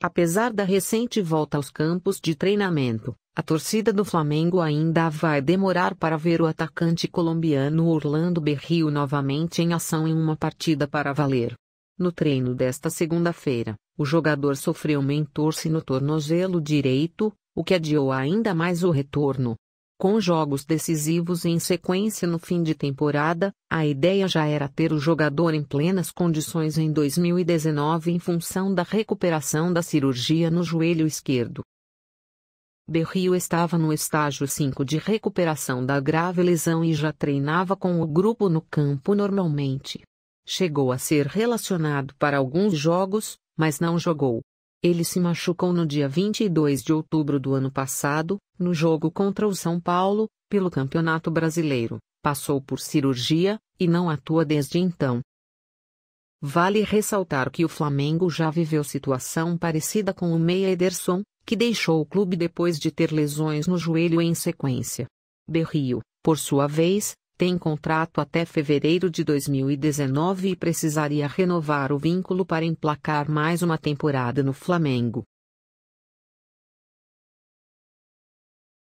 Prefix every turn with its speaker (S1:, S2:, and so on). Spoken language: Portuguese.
S1: Apesar da recente volta aos campos de treinamento, a torcida do Flamengo ainda vai demorar para ver o atacante colombiano Orlando Berrio novamente em ação em uma partida para valer. No treino desta segunda-feira, o jogador sofreu uma entorse no tornozelo direito, o que adiou ainda mais o retorno. Com jogos decisivos em sequência no fim de temporada, a ideia já era ter o jogador em plenas condições em 2019 em função da recuperação da cirurgia no joelho esquerdo. Berrio estava no estágio 5 de recuperação da grave lesão e já treinava com o grupo no campo normalmente. Chegou a ser relacionado para alguns jogos, mas não jogou. Ele se machucou no dia 22 de outubro do ano passado, no jogo contra o São Paulo, pelo Campeonato Brasileiro. Passou por cirurgia e não atua desde então. Vale ressaltar que o Flamengo já viveu situação parecida com o meia Ederson, que deixou o clube depois de ter lesões no joelho em sequência. Berrio, por sua vez, tem contrato até fevereiro de 2019 e precisaria renovar o vínculo para emplacar mais uma temporada no Flamengo.